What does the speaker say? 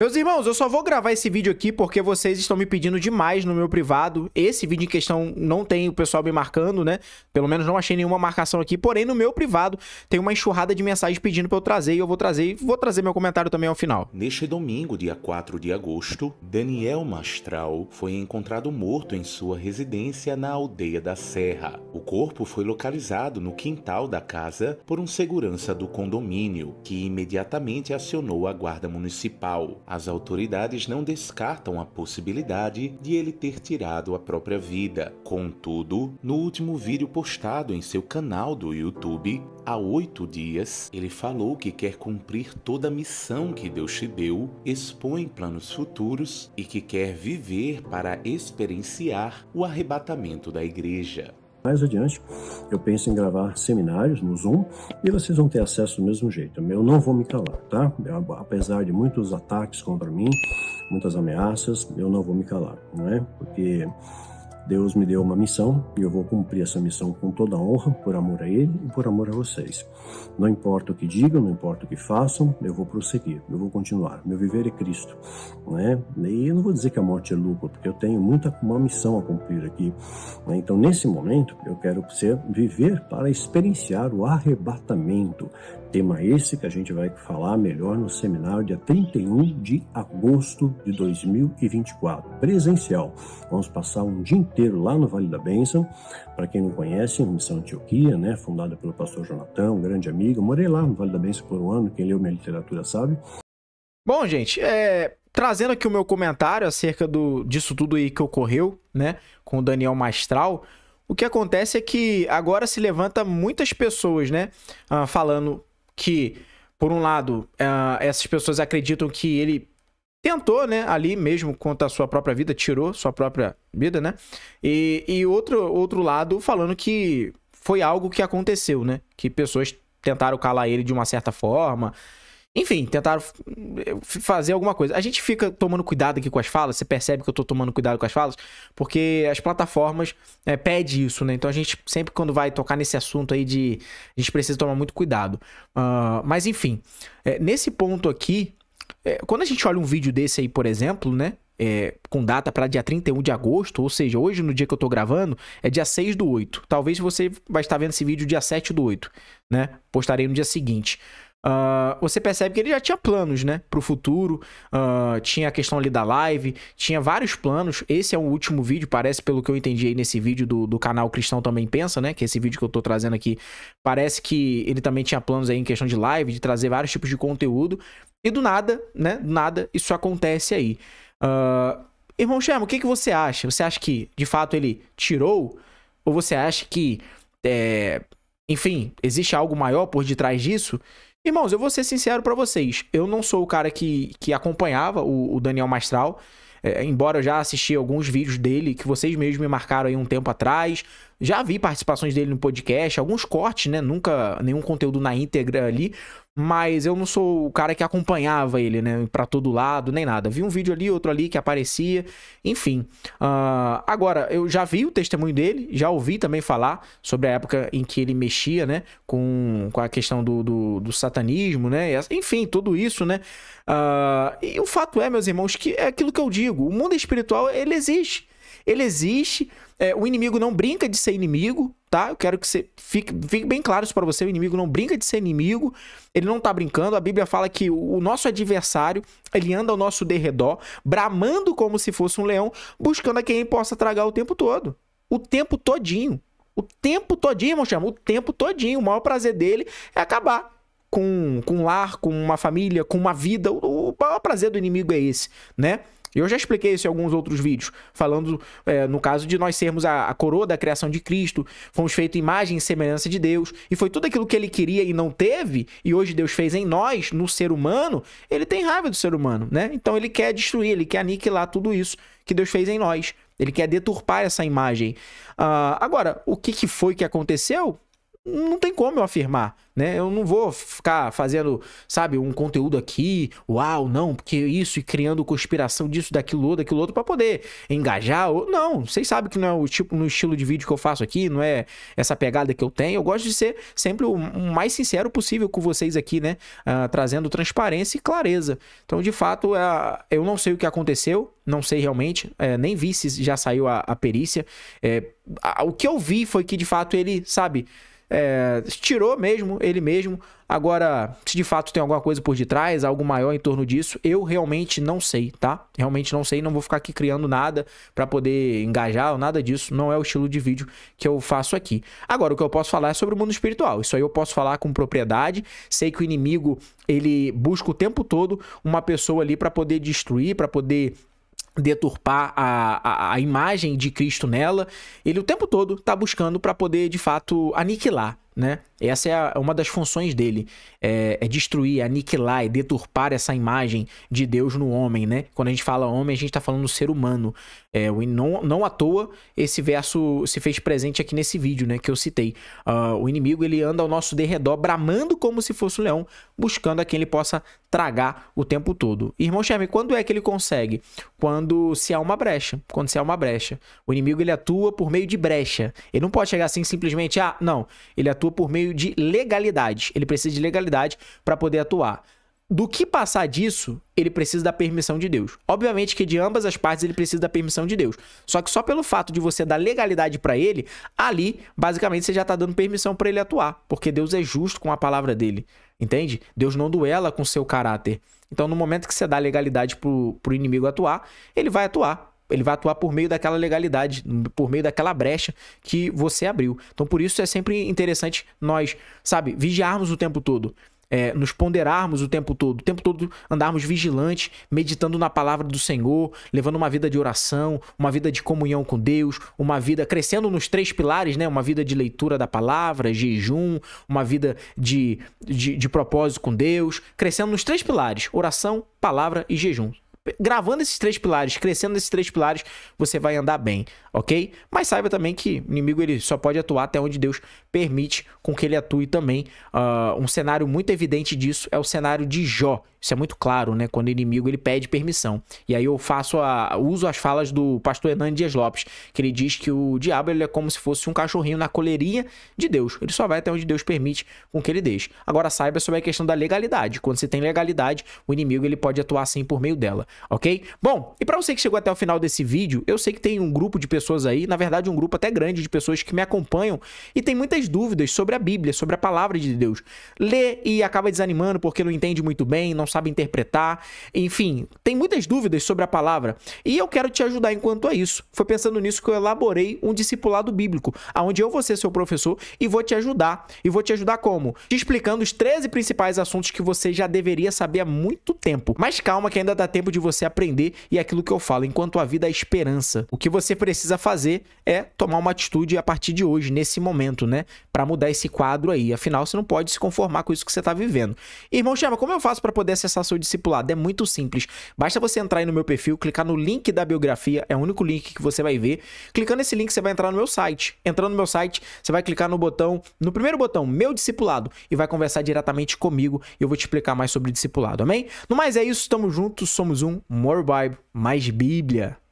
Meus irmãos, eu só vou gravar esse vídeo aqui porque vocês estão me pedindo demais no meu privado. Esse vídeo em questão não tem o pessoal me marcando, né? Pelo menos não achei nenhuma marcação aqui. Porém, no meu privado tem uma enxurrada de mensagens pedindo pra eu trazer e eu vou trazer e vou trazer meu comentário também ao final. Neste domingo, dia 4 de agosto, Daniel Mastral foi encontrado morto em sua residência na aldeia da Serra. O corpo foi localizado no quintal da casa por um segurança do condomínio, que imediatamente acionou a guarda municipal. As autoridades não descartam a possibilidade de ele ter tirado a própria vida. Contudo, no último vídeo postado em seu canal do YouTube, há oito dias, ele falou que quer cumprir toda a missão que Deus te deu, expõe planos futuros e que quer viver para experienciar o arrebatamento da igreja. Mais adiante, eu penso em gravar seminários no Zoom e vocês vão ter acesso do mesmo jeito. Eu não vou me calar, tá? Apesar de muitos ataques contra mim, muitas ameaças, eu não vou me calar, não é? Porque Deus me deu uma missão e eu vou cumprir essa missão com toda a honra, por amor a Ele e por amor a vocês. Não importa o que digam, não importa o que façam, eu vou prosseguir, eu vou continuar. Meu viver é Cristo, né? E eu não vou dizer que a morte é lucro, porque eu tenho muita uma missão a cumprir aqui. Né? Então, nesse momento, eu quero ser viver para experienciar o arrebatamento Tema esse que a gente vai falar melhor no seminário dia 31 de agosto de 2024, presencial. Vamos passar um dia inteiro lá no Vale da Bênção. Para quem não conhece, Missão Antioquia, né, fundada pelo pastor Jonathan, um grande amigo. morei lá no Vale da Bênção por um ano, quem leu minha literatura sabe. Bom, gente, é, trazendo aqui o meu comentário acerca do, disso tudo aí que ocorreu, né, com o Daniel Mastral, o que acontece é que agora se levanta muitas pessoas, né, ah, falando que, por um lado, uh, essas pessoas acreditam que ele tentou, né, ali mesmo contra a sua própria vida, tirou sua própria vida, né? E, e outro, outro lado falando que foi algo que aconteceu, né? Que pessoas tentaram calar ele de uma certa forma enfim, tentaram fazer alguma coisa. A gente fica tomando cuidado aqui com as falas, você percebe que eu tô tomando cuidado com as falas, porque as plataformas é, pedem isso, né? Então a gente sempre quando vai tocar nesse assunto aí de. A gente precisa tomar muito cuidado. Uh, mas enfim, é, nesse ponto aqui, é, quando a gente olha um vídeo desse aí, por exemplo, né? É, com data para dia 31 de agosto, ou seja, hoje no dia que eu tô gravando, é dia 6 do 8. Talvez você vai estar vendo esse vídeo dia 7 do 8, né? Postarei no dia seguinte. Uh, você percebe que ele já tinha planos, né? Pro futuro. Uh, tinha a questão ali da live. Tinha vários planos. Esse é o último vídeo, parece, pelo que eu entendi aí nesse vídeo do, do canal Cristão Também Pensa, né? Que esse vídeo que eu tô trazendo aqui. Parece que ele também tinha planos aí em questão de live, de trazer vários tipos de conteúdo. E do nada, né? Do nada, isso acontece aí. Uh, irmão Sherman, o que, que você acha? Você acha que, de fato, ele tirou? Ou você acha que. É... Enfim, existe algo maior por detrás disso? Irmãos, eu vou ser sincero para vocês. Eu não sou o cara que, que acompanhava o, o Daniel Mastral. É, embora eu já assisti alguns vídeos dele que vocês mesmos me marcaram aí um tempo atrás. Já vi participações dele no podcast, alguns cortes, né? Nunca nenhum conteúdo na íntegra ali mas eu não sou o cara que acompanhava ele, né, para todo lado, nem nada. Vi um vídeo ali, outro ali que aparecia, enfim. Uh, agora, eu já vi o testemunho dele, já ouvi também falar sobre a época em que ele mexia, né, com, com a questão do, do, do satanismo, né, enfim, tudo isso, né. Uh, e o fato é, meus irmãos, que é aquilo que eu digo, o mundo espiritual, ele existe ele existe. É, o inimigo não brinca de ser inimigo, tá? Eu quero que você fique, fique bem claro isso para você. O inimigo não brinca de ser inimigo. Ele não tá brincando. A Bíblia fala que o nosso adversário, ele anda ao nosso derredor, bramando como se fosse um leão, buscando a quem possa tragar o tempo todo. O tempo todinho. O tempo todinho, irmão chama. O tempo todinho. O maior prazer dele é acabar com, com um lar, com uma família, com uma vida. O, o maior prazer do inimigo é esse, né? Eu já expliquei isso em alguns outros vídeos, falando é, no caso de nós sermos a, a, coroa da criação de Cristo, fomos feito imagem e semelhança de Deus, e foi tudo aquilo que ele queria e não teve, e hoje Deus fez em nós, no ser humano, ele tem raiva do ser humano, né? Então ele quer destruir, ele quer aniquilar tudo isso que Deus fez em nós. Ele quer deturpar essa imagem. Uh, agora, o que, que foi que aconteceu? não tem como eu afirmar, né? Eu não vou ficar fazendo, sabe, um conteúdo aqui, uau, não, porque isso e criando conspiração disso, daquilo, daquilo outro para poder engajar. Ou... Não, vocês sabem que não é o tipo, no estilo de vídeo que eu faço aqui, não é essa pegada que eu tenho. Eu gosto de ser sempre o mais sincero possível com vocês aqui, né? Uh, trazendo transparência e clareza. Então, de fato, uh, eu não sei o que aconteceu, não sei realmente, é, nem vi se já saiu a, a perícia. É, o que eu vi foi que, de fato, ele, sabe é, tirou mesmo, ele mesmo. Agora, se de fato tem alguma coisa por detrás, algo maior em torno disso, eu realmente não sei, tá? Realmente não sei, não vou ficar aqui criando nada para poder engajar ou nada disso. Não é o estilo de vídeo que eu faço aqui. Agora, o que eu posso falar é sobre o mundo espiritual. Isso aí eu posso falar com propriedade. Sei que o inimigo, ele busca o tempo todo uma pessoa ali para poder destruir, para poder deturpar a, a, a, imagem de Cristo nela, ele o tempo todo está buscando para poder de fato aniquilar. Né? Essa é a, uma das funções dele, é, é, destruir, aniquilar e deturpar essa imagem de Deus no homem. Né? Quando a gente fala homem, a gente está falando do ser humano. É, o não, não à toa esse verso se fez presente aqui nesse vídeo, né, que eu citei. Uh, o inimigo ele anda ao nosso derredor, bramando como se fosse um leão, buscando a quem ele possa tragar o tempo todo. Irmão Sherman, quando é que ele consegue? Quando se há uma brecha, quando se há uma brecha. O inimigo ele atua por meio de brecha. Ele não pode chegar assim simplesmente, ah, não. Ele atua por meio de legalidade. Ele precisa de legalidade para poder atuar do que passar disso, ele precisa da permissão de Deus. Obviamente que de ambas as partes ele precisa da permissão de Deus. Só que só pelo fato de você dar legalidade para ele, ali, basicamente você já tá dando permissão para ele atuar, porque Deus é justo com a palavra dele, entende? Deus não duela com seu caráter. Então, no momento que você dá legalidade pro, pro inimigo atuar, ele vai atuar. Ele vai atuar por meio daquela legalidade, por meio daquela brecha que você abriu. Então, por isso é sempre interessante nós, sabe, vigiarmos o tempo todo é, nos ponderarmos o tempo todo, o tempo todo andarmos vigilantes, meditando na palavra do Senhor, levando uma vida de oração, uma vida de comunhão com Deus, uma vida crescendo nos três pilares, né? Uma vida de leitura da palavra, jejum, uma vida de, de, de propósito com Deus, crescendo nos três pilares: oração, palavra e jejum gravando esses três pilares, crescendo nesses três pilares, você vai andar bem, ok? Mas saiba também que o inimigo ele só pode atuar até onde Deus permite com que ele atue também. Uh, um cenário muito evidente disso é o cenário de Jó. Isso é muito claro, né? Quando o inimigo ele pede permissão. E aí eu faço a uso as falas do pastor Hernandes Dias Lopes, que ele diz que o diabo ele é como se fosse um cachorrinho na coleria de Deus. Ele só vai até onde Deus permite com que ele deixe. Agora saiba sobre a questão da legalidade. Quando você tem legalidade, o inimigo ele pode atuar assim por meio dela, OK? Bom, e para você que chegou até o final desse vídeo, eu sei que tem um grupo de pessoas aí, na verdade um grupo até grande de pessoas que me acompanham e tem muitas dúvidas sobre a Bíblia, sobre a palavra de Deus. Lê e acaba desanimando porque não entende muito bem, não sabe interpretar. Enfim, tem muitas dúvidas sobre a palavra e eu quero te ajudar enquanto a isso. Foi pensando nisso que eu elaborei um discipulado bíblico, aonde eu vou ser seu professor e vou te ajudar. E vou te ajudar como? Te explicando os 13 principais assuntos que você já deveria saber há muito tempo. Mas calma que ainda dá tempo de você aprender e é aquilo que eu falo, enquanto a vida é esperança. O que você precisa fazer é tomar uma atitude a partir de hoje, nesse momento, né? Para mudar esse quadro aí. Afinal, você não pode se conformar com isso que você está vivendo. Irmão Chama, como eu faço para poder acessar seu discipulado? É muito simples. Basta você entrar aí no meu perfil, clicar no link da biografia, é o único link que você vai ver. Clicando nesse link, você vai entrar no meu site. Entrando no meu site, você vai clicar no botão, no primeiro botão, meu discipulado, e vai conversar diretamente comigo e eu vou te explicar mais sobre discipulado, amém? No mais é isso, estamos juntos, somos um More Bible, mais Bíblia.